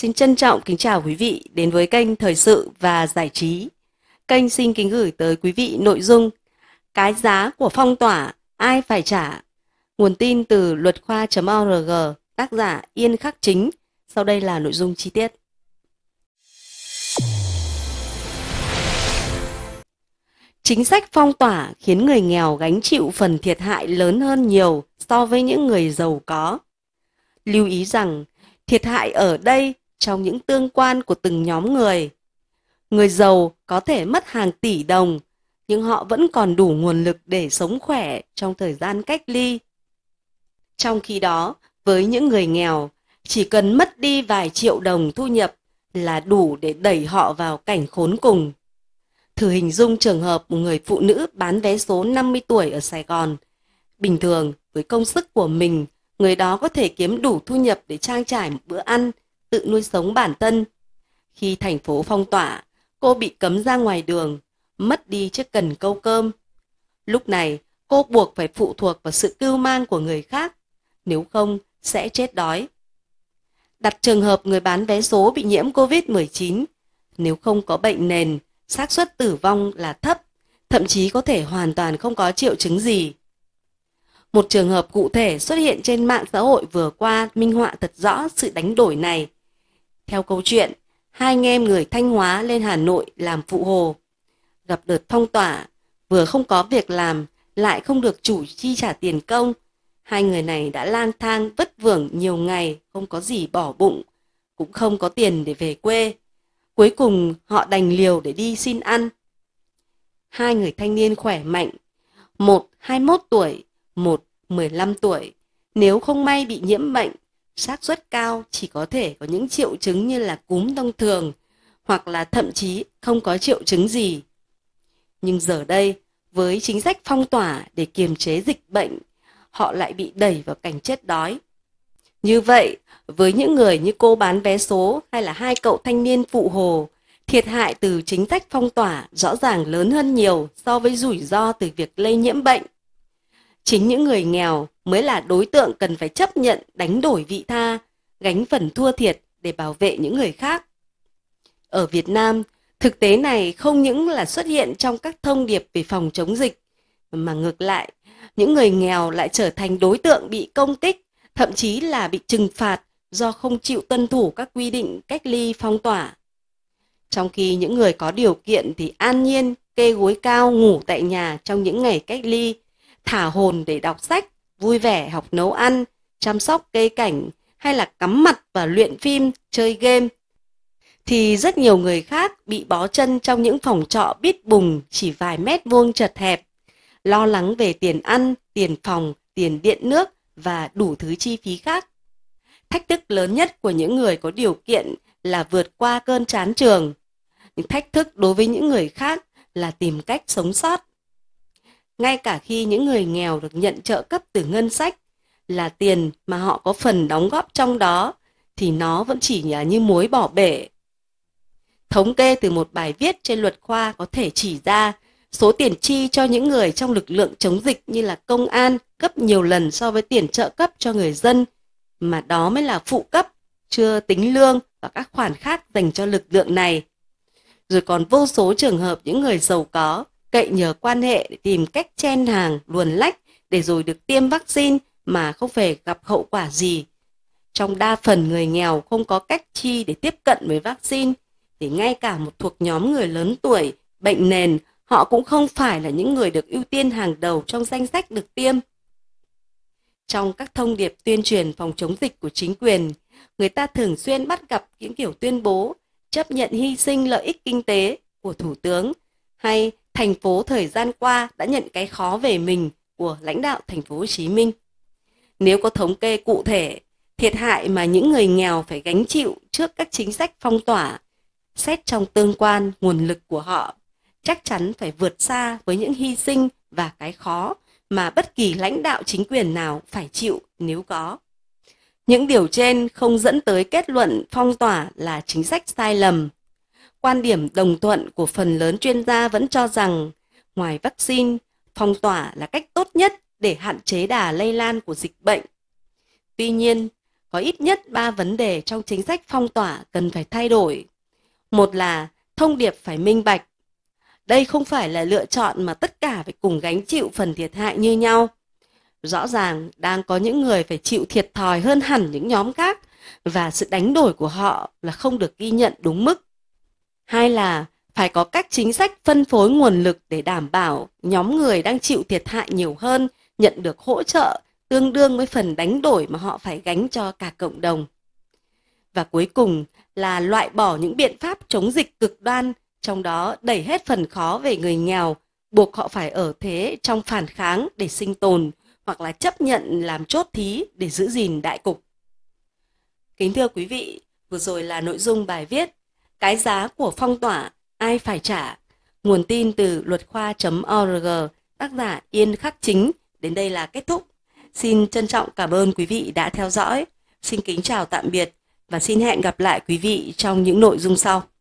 Xin trân trọng kính chào quý vị đến với kênh Thời sự và Giải trí. Kênh xin kính gửi tới quý vị nội dung Cái giá của phong tỏa, ai phải trả? Nguồn tin từ luật khoa.org, tác giả Yên Khắc Chính. Sau đây là nội dung chi tiết. Chính sách phong tỏa khiến người nghèo gánh chịu phần thiệt hại lớn hơn nhiều so với những người giàu có. Lưu ý rằng, thiệt hại ở đây trong những tương quan của từng nhóm người. Người giàu có thể mất hàng tỷ đồng, nhưng họ vẫn còn đủ nguồn lực để sống khỏe trong thời gian cách ly. Trong khi đó, với những người nghèo, chỉ cần mất đi vài triệu đồng thu nhập là đủ để đẩy họ vào cảnh khốn cùng. Thử hình dung trường hợp một người phụ nữ bán vé số 50 tuổi ở Sài Gòn. Bình thường, với công sức của mình, người đó có thể kiếm đủ thu nhập để trang trải một bữa ăn, tự nuôi sống bản thân. Khi thành phố phong tỏa, cô bị cấm ra ngoài đường, mất đi chiếc cần câu cơm. Lúc này, cô buộc phải phụ thuộc vào sự cưu mang của người khác, nếu không sẽ chết đói. Đặt trường hợp người bán vé số bị nhiễm COVID-19, nếu không có bệnh nền, xác suất tử vong là thấp, thậm chí có thể hoàn toàn không có triệu chứng gì. Một trường hợp cụ thể xuất hiện trên mạng xã hội vừa qua minh họa thật rõ sự đánh đổi này. Theo câu chuyện, hai anh em người Thanh Hóa lên Hà Nội làm phụ hồ. Gặp đợt phong tỏa, vừa không có việc làm, lại không được chủ chi trả tiền công. Hai người này đã lang thang vất vưởng nhiều ngày, không có gì bỏ bụng, cũng không có tiền để về quê. Cuối cùng họ đành liều để đi xin ăn. Hai người thanh niên khỏe mạnh, một 21 tuổi, một 15 tuổi. Nếu không may bị nhiễm bệnh xác suất cao chỉ có thể có những triệu chứng như là cúm thông thường hoặc là thậm chí không có triệu chứng gì. Nhưng giờ đây, với chính sách phong tỏa để kiềm chế dịch bệnh, họ lại bị đẩy vào cảnh chết đói. Như vậy, với những người như cô bán vé số hay là hai cậu thanh niên phụ hồ, thiệt hại từ chính sách phong tỏa rõ ràng lớn hơn nhiều so với rủi ro từ việc lây nhiễm bệnh. Chính những người nghèo mới là đối tượng cần phải chấp nhận đánh đổi vị tha, gánh phần thua thiệt để bảo vệ những người khác. Ở Việt Nam, thực tế này không những là xuất hiện trong các thông điệp về phòng chống dịch, mà ngược lại, những người nghèo lại trở thành đối tượng bị công kích thậm chí là bị trừng phạt do không chịu tuân thủ các quy định cách ly phong tỏa. Trong khi những người có điều kiện thì an nhiên kê gối cao ngủ tại nhà trong những ngày cách ly thả hồn để đọc sách, vui vẻ học nấu ăn, chăm sóc cây cảnh hay là cắm mặt và luyện phim, chơi game. Thì rất nhiều người khác bị bó chân trong những phòng trọ bít bùng chỉ vài mét vuông chật hẹp, lo lắng về tiền ăn, tiền phòng, tiền điện nước và đủ thứ chi phí khác. Thách thức lớn nhất của những người có điều kiện là vượt qua cơn chán trường. thách thức đối với những người khác là tìm cách sống sót ngay cả khi những người nghèo được nhận trợ cấp từ ngân sách là tiền mà họ có phần đóng góp trong đó thì nó vẫn chỉ là như muối bỏ bể. Thống kê từ một bài viết trên luật khoa có thể chỉ ra số tiền chi cho những người trong lực lượng chống dịch như là công an gấp nhiều lần so với tiền trợ cấp cho người dân mà đó mới là phụ cấp, chưa tính lương và các khoản khác dành cho lực lượng này. Rồi còn vô số trường hợp những người giàu có cậy nhờ quan hệ để tìm cách chen hàng, luồn lách để rồi được tiêm vaccine mà không phải gặp hậu quả gì. Trong đa phần người nghèo không có cách chi để tiếp cận với vaccine, thì ngay cả một thuộc nhóm người lớn tuổi, bệnh nền, họ cũng không phải là những người được ưu tiên hàng đầu trong danh sách được tiêm. Trong các thông điệp tuyên truyền phòng chống dịch của chính quyền, người ta thường xuyên bắt gặp những kiểu tuyên bố chấp nhận hy sinh lợi ích kinh tế của thủ tướng hay thành phố thời gian qua đã nhận cái khó về mình của lãnh đạo thành phố Hồ Chí Minh. Nếu có thống kê cụ thể thiệt hại mà những người nghèo phải gánh chịu trước các chính sách phong tỏa, xét trong tương quan nguồn lực của họ, chắc chắn phải vượt xa với những hy sinh và cái khó mà bất kỳ lãnh đạo chính quyền nào phải chịu nếu có. Những điều trên không dẫn tới kết luận phong tỏa là chính sách sai lầm, quan điểm đồng thuận của phần lớn chuyên gia vẫn cho rằng ngoài vaccine, phong tỏa là cách tốt nhất để hạn chế đà lây lan của dịch bệnh. Tuy nhiên, có ít nhất 3 vấn đề trong chính sách phong tỏa cần phải thay đổi. Một là thông điệp phải minh bạch. Đây không phải là lựa chọn mà tất cả phải cùng gánh chịu phần thiệt hại như nhau. Rõ ràng đang có những người phải chịu thiệt thòi hơn hẳn những nhóm khác và sự đánh đổi của họ là không được ghi nhận đúng mức. Hai là phải có các chính sách phân phối nguồn lực để đảm bảo nhóm người đang chịu thiệt hại nhiều hơn nhận được hỗ trợ tương đương với phần đánh đổi mà họ phải gánh cho cả cộng đồng. Và cuối cùng là loại bỏ những biện pháp chống dịch cực đoan, trong đó đẩy hết phần khó về người nghèo, buộc họ phải ở thế trong phản kháng để sinh tồn hoặc là chấp nhận làm chốt thí để giữ gìn đại cục. Kính thưa quý vị, vừa rồi là nội dung bài viết cái giá của phong tỏa, ai phải trả? Nguồn tin từ luật khoa.org, tác giả Yên Khắc Chính. Đến đây là kết thúc. Xin trân trọng cảm ơn quý vị đã theo dõi. Xin kính chào tạm biệt và xin hẹn gặp lại quý vị trong những nội dung sau.